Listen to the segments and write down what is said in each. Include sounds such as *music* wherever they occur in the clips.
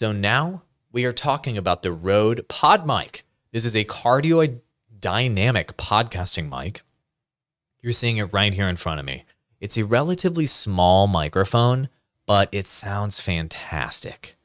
So now we are talking about the Rode Pod Mic. This is a cardioid dynamic podcasting mic. You're seeing it right here in front of me. It's a relatively small microphone, but it sounds fantastic.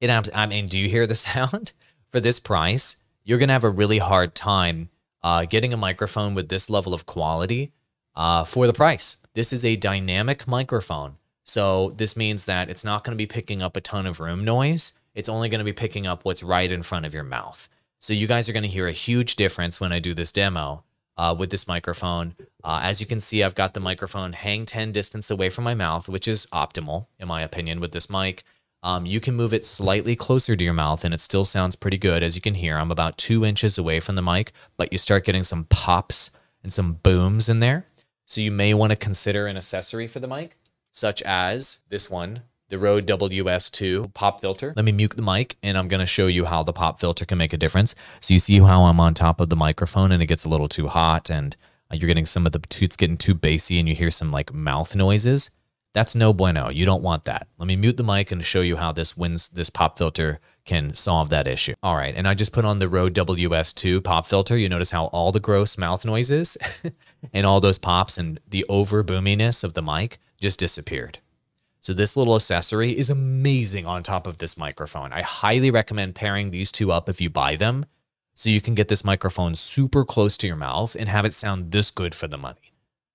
It, I mean, do you hear the *laughs* sound? For this price, you're going to have a really hard time uh, getting a microphone with this level of quality uh, for the price. This is a dynamic microphone. So this means that it's not going to be picking up a ton of room noise it's only going to be picking up what's right in front of your mouth. So you guys are going to hear a huge difference when I do this demo uh, with this microphone. Uh, as you can see, I've got the microphone hang 10 distance away from my mouth, which is optimal, in my opinion, with this mic. Um, you can move it slightly closer to your mouth and it still sounds pretty good. As you can hear, I'm about two inches away from the mic, but you start getting some pops and some booms in there. So you may want to consider an accessory for the mic, such as this one the Rode WS2 pop filter. Let me mute the mic and I'm going to show you how the pop filter can make a difference. So you see how I'm on top of the microphone and it gets a little too hot and uh, you're getting some of the, toots getting too bassy and you hear some like mouth noises. That's no bueno. You don't want that. Let me mute the mic and show you how this wins this pop filter can solve that issue. All right, and I just put on the Rode WS2 pop filter. You notice how all the gross mouth noises *laughs* and all those pops and the over boominess of the mic just disappeared. So this little accessory is amazing on top of this microphone. I highly recommend pairing these two up if you buy them so you can get this microphone super close to your mouth and have it sound this good for the money.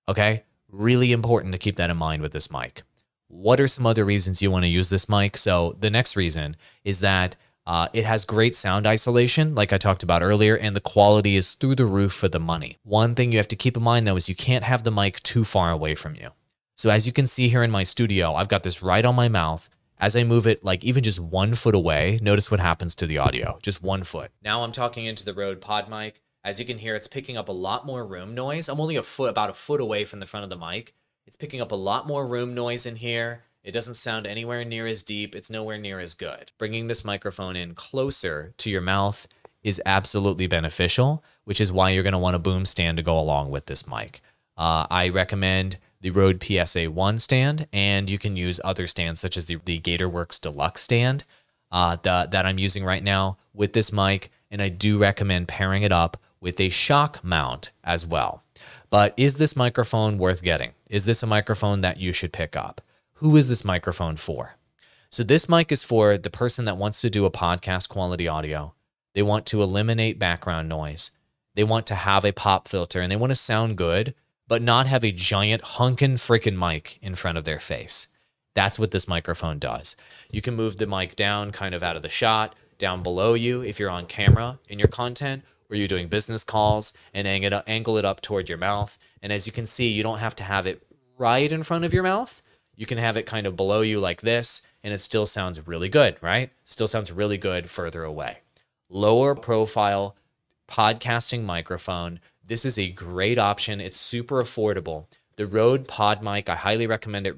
Okay? Really important to keep that in mind with this mic. What are some other reasons you want to use this mic? So the next reason is that uh, it has great sound isolation, like I talked about earlier, and the quality is through the roof for the money. One thing you have to keep in mind though is you can't have the mic too far away from you. So as you can see here in my studio, I've got this right on my mouth. As I move it, like even just one foot away, notice what happens to the audio, just one foot. Now I'm talking into the Rode pod mic. As you can hear, it's picking up a lot more room noise. I'm only a foot, about a foot away from the front of the mic. It's picking up a lot more room noise in here. It doesn't sound anywhere near as deep. It's nowhere near as good. Bringing this microphone in closer to your mouth is absolutely beneficial, which is why you're going to want a boom stand to go along with this mic. Uh, I recommend the Rode PSA 1 stand, and you can use other stands such as the, the Gatorworks Deluxe stand uh, the, that I'm using right now with this mic. And I do recommend pairing it up with a shock mount as well. But is this microphone worth getting? Is this a microphone that you should pick up? Who is this microphone for? So, this mic is for the person that wants to do a podcast quality audio. They want to eliminate background noise. They want to have a pop filter and they want to sound good but not have a giant hunkin' frickin' mic in front of their face. That's what this microphone does. You can move the mic down, kind of out of the shot, down below you if you're on camera in your content, or you're doing business calls, and angle it up toward your mouth. And as you can see, you don't have to have it right in front of your mouth. You can have it kind of below you like this, and it still sounds really good, right? Still sounds really good further away. Lower profile podcasting microphone this is a great option. It's super affordable. The Rode PodMic, I highly recommend it.